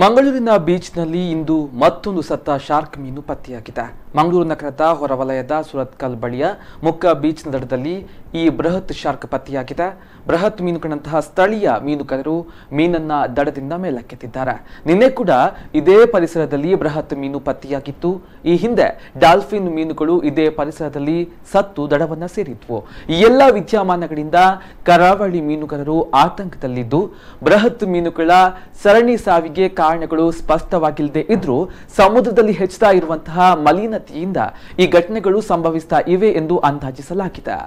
ಮಂಗಳೂರಿನ ಬೀಚ್ನಲ್ಲಿ ಇಂದು ಮತ್ತೊಂದು ಸತ್ತ ಶಾರ್ಕ್ ಮೀನು ಪತ್ತೆಯಾಗಿದೆ ಮಂಗಳೂರು ನಗರದ ಹೊರವಲಯದ ಸುರತ್ಕಲ್ ಬಳಿಯ ಮುಕ್ಕ ಬೀಚ್ ದಡದಲ್ಲಿ ಈ ಬೃಹತ್ ಶಾರ್ಕ್ ಪತ್ತೆಯಾಗಿದೆ ಬೃಹತ್ ಮೀನುಗಳಂತಹ ಸ್ಥಳೀಯ ಮೀನುಗಾರರು ಮೀನನ್ನ ದಡದಿಂದ ಮೇಲಕ್ಕೆತ್ತಿದ್ದಾರೆ ನಿನ್ನೆ ಕೂಡ ಇದೇ ಪರಿಸರದಲ್ಲಿ ಬೃಹತ್ ಮೀನು ಪತ್ತೆಯಾಗಿತ್ತು ಈ ಹಿಂದೆ ಡಾಲ್ಫಿನ್ ಮೀನುಗಳು ಇದೇ ಪರಿಸರದಲ್ಲಿ ಸತ್ತು ದಡವನ್ನ ಸೇರಿದ್ವು ಈ ಎಲ್ಲ ವಿದ್ಯಮಾನಗಳಿಂದ ಕರಾವಳಿ ಮೀನುಗಾರರು ಆತಂಕದಲ್ಲಿದ್ದು ಬೃಹತ್ ಮೀನುಗಳ ಸರಣಿ ಸಾವಿಗೆ ಕಾರಣಗಳು ಸ್ಪಷ್ಟವಾಗಿಲ್ಲದೆ ಇದ್ರೂ ಸಮುದ್ರದಲ್ಲಿ ಹೆಚ್ಚುತ್ತಾ ಇರುವಂತಹ ಮಲಿನತೆಯಿಂದ ಈ ಘಟನೆಗಳು ಸಂಭವಿಸ್ತಾ ಇವೆ ಎಂದು ಅಂದಾಜಿಸಲಾಗಿದೆ